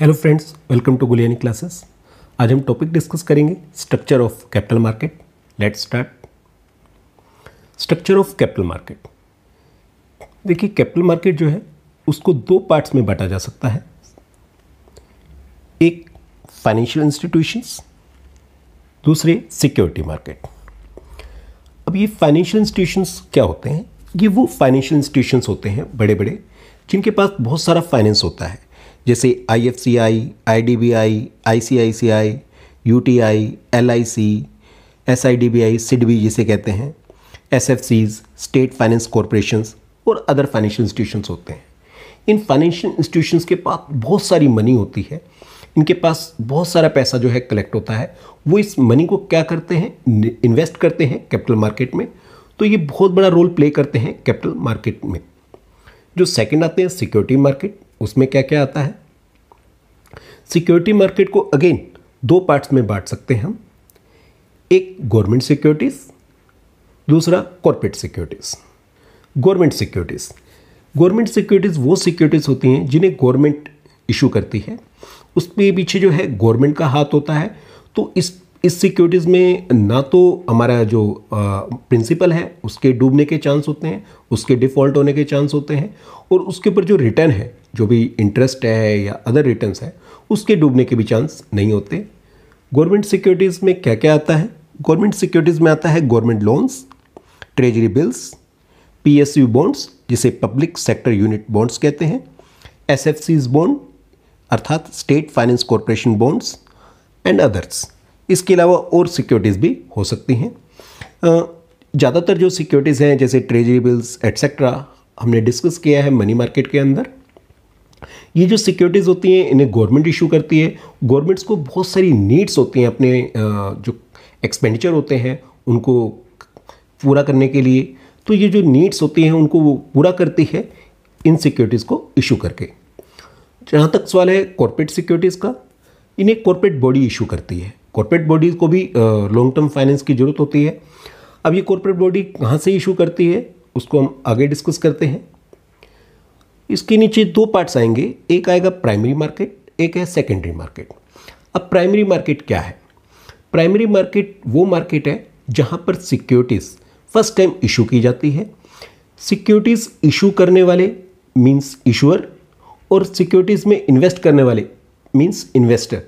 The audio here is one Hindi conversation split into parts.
hello friends welcome to Guliani classes आज हम टॉपिक डिस्कस करेंगे structure of capital market let start structure of capital market देखिए कैपिटल मार्केट जो है उसको दो पार्ट्स में बांटा जा सकता है एक फाइनेंशियल इंस्टीट्यूशंस दूसरे सिक्योरिटी मार्केट अब ये फाइनेंशियल इंस्टीट्यूशंस क्या होते हैं ये वो फाइनेंशियल इंस्टीट्यूशंस होते हैं बड़े बड़े जिनके पास बहुत सारा फाइनेंस होता है जैसे I F C I I D B I I C I C I U T I L I C S I D B I SIDBI जिसे कहते हैं S F Cs state finance corporations और अदर फाइनेंशियल इंस्टीट्यूशंस होते हैं इन फाइनेंशियल इंस्टीट्यूशंस के पास बहुत सारी मनी होती है इनके पास बहुत सारा पैसा जो है कलेक्ट होता है वो इस मनी को क्या करते हैं इन्वेस्ट करते हैं कैपिटल मार्केट में तो ये बहुत बड़ा रोल प्ले करते हैं कैपिटल मार्केट में जो सेकंड आते हैं सिक्योरिटी मार्केट उसमें क्या क्या आता है सिक्योरिटी मार्केट को अगेन दो पार्ट्स में बांट सकते हैं हम एक गवर्नमेंट सिक्योरिटीज़ दूसरा corporate securities government securities government securities वो सिक्योरिटीज़ होती हैं जिन्हें गवर्नमेंट इशू करती है उसके पीछे जो है गवर्नमेंट का हाथ होता है तो इस इस सिक्योरिटीज़ में ना तो हमारा जो प्रिंसिपल है उसके डूबने के चांस होते हैं उसके डिफ़ॉल्ट होने के चांस होते हैं और उसके ऊपर जो रिटर्न है जो भी इंटरेस्ट है या अदर रिटर्न्स है उसके डूबने के भी चांस नहीं होते गवर्नमेंट सिक्योरिटीज़ में क्या क्या आता है गवर्नमेंट सिक्योरिटीज़ में आता है government loans treasury bills PSU bonds जिसे पब्लिक सेक्टर यूनिट बॉन्ड्स कहते हैं एस बॉन्ड अर्थात state finance corporation bonds and others इसके अलावा और सिक्योरिटीज़ भी हो सकती हैं ज़्यादातर जो सिक्योरिटीज़ हैं जैसे ट्रेजरी बिल्स एट्सेट्रा हमने डिस्कस किया है मनी मार्केट के अंदर ये जो सिक्योरिटीज़ होती हैं इन्हें गवर्नमेंट इशू करती है गवर्नमेंट्स को बहुत सारी नीड्स होती हैं अपने जो एक्सपेंडिचर होते हैं उनको पूरा करने के लिए तो ये जो नीड्स होती हैं उनको वो पूरा करती है इन सिक्योरिटीज़ को इशू करके जहाँ तक सवाल है कॉरपोरेट सिक्योरिटीज़ का इन्हें कॉरपोरेट बॉडी इशू करती है कॉरपोरेट बॉडीज़ को भी लॉन्ग टर्म फाइनेंस की ज़रूरत होती है अब ये कॉरपोरेट बॉडी कहाँ से इशू करती है उसको हम आगे डिस्कस करते हैं इसके नीचे दो पार्ट्स आएंगे एक आएगा प्राइमरी मार्केट एक है सेकेंडरी मार्केट अब प्राइमरी मार्केट क्या है प्राइमरी मार्केट वो मार्केट है जहाँ पर सिक्योरिटीज़ फर्स्ट टाइम इशू की जाती है सिक्योरिटीज़ इशू करने वाले मीन्स इशूअर और सिक्योरिटीज़ में इन्वेस्ट करने वाले मीन्स इन्वेस्टर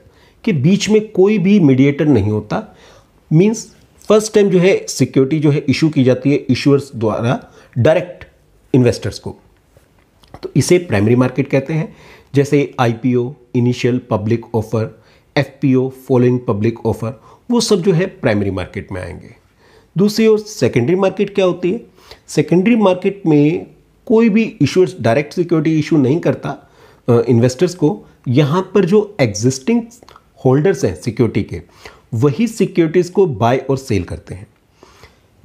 कि बीच में कोई भी मीडिएटर नहीं होता मीन्स फर्स्ट टाइम जो है सिक्योरिटी जो है इशू की जाती है इशूअर्स द्वारा डायरेक्ट इन्वेस्टर्स को तो इसे प्राइमरी मार्केट कहते हैं जैसे IPO initial public offer FPO following public offer वो सब जो है प्राइमरी मार्केट में आएंगे दूसरी ओर सेकेंडरी मार्केट क्या होती है सेकेंडरी मार्केट में कोई भी इशूअर्स डायरेक्ट सिक्योरिटी इशू नहीं करता इन्वेस्टर्स को यहाँ पर जो एग्जिस्टिंग होल्डर्स हैं सिक्योरिटी के वही सिक्योरिटीज़ को बाय और सेल करते हैं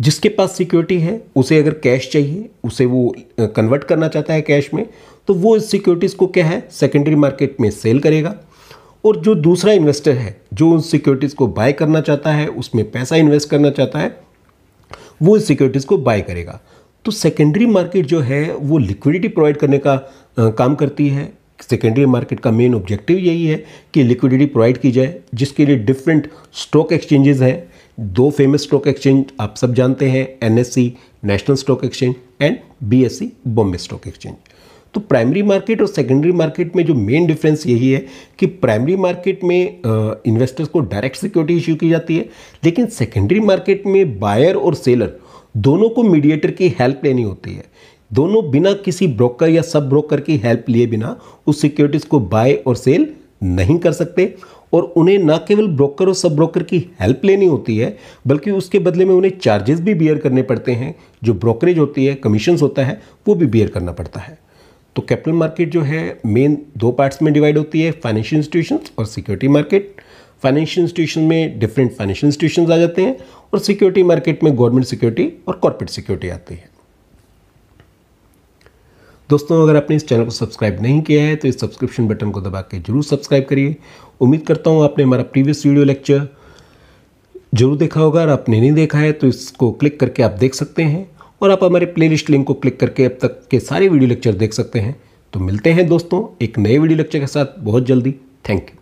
जिसके पास सिक्योरिटी है उसे अगर कैश चाहिए उसे वो कन्वर्ट करना चाहता है कैश में तो वो इस सिक्योरिटीज़ को क्या है सेकेंडरी मार्केट में सेल करेगा और जो दूसरा इन्वेस्टर है जो उन सिक्योरिटीज़ को बाय करना चाहता है उसमें पैसा इन्वेस्ट करना चाहता है वो इस सिक्योरिटीज़ को बाय करेगा तो सेकेंडरी मार्केट जो है वो लिक्विडिटी प्रोवाइड करने का आ, काम करती है सेकेंडरी मार्केट का मेन ऑब्जेक्टिव यही है कि लिक्विडिटी प्रोवाइड की जाए जिसके लिए डिफरेंट स्टॉक एक्सचेंजेस हैं दो फेमस स्टॉक एक्सचेंज आप सब जानते हैं N national stock exchange and BSC Bombay stock exchange तो प्राइमरी मार्केट और सेकेंडरी मार्केट में जो मेन डिफरेंस यही है कि प्राइमरी मार्केट में इन्वेस्टर्स को डायरेक्ट सिक्योरिटी इश्यू की जाती है लेकिन सेकेंडरी मार्केट में बायर और सेलर दोनों को मीडिएटर की हेल्प लेनी होती है दोनों बिना किसी ब्रोकर या सब ब्रोकर की हेल्प लिए बिना उस सिक्योरिटीज़ को बाय और सेल नहीं कर सकते और उन्हें ना केवल ब्रोकर और सब ब्रोकर की हेल्प लेनी होती है बल्कि उसके बदले में उन्हें चार्जेस भी बियर करने पड़ते हैं जो ब्रोकरेज होती है कमीशंस होता है वो भी बियर करना पड़ता है तो कैपिटल मार्केट जो है मेन दो पार्ट्स में डिवाइड होती है फाइनेंशियल इंस्टीट्यूशन और सिक्योरिटी मार्केट फाइनेंशियल इंस्टीट्यूशन में डिफरेंट फाइनेंशियल इंस्टीट्यूशन आ जाते हैं और सिक्योरिटी मार्केट में गवर्नमेंट सिक्योरिटी और कॉरपोरेट सिक्योरिटी आती है दोस्तों अगर आपने इस चैनल को सब्सक्राइब नहीं किया है तो इस सब्सक्रिप्शन बटन को दबा के जरूर सब्सक्राइब करिए उम्मीद करता हूँ आपने हमारा प्रीवियस वीडियो लेक्चर जरूर देखा होगा और आपने नहीं देखा है तो इसको क्लिक करके आप देख सकते हैं और आप हमारे प्लेलिस्ट लिंक को क्लिक करके अब तक के सारे वीडियो लेक्चर देख सकते हैं तो मिलते हैं दोस्तों एक नए वीडियो लेक्चर के साथ बहुत जल्दी थैंक यू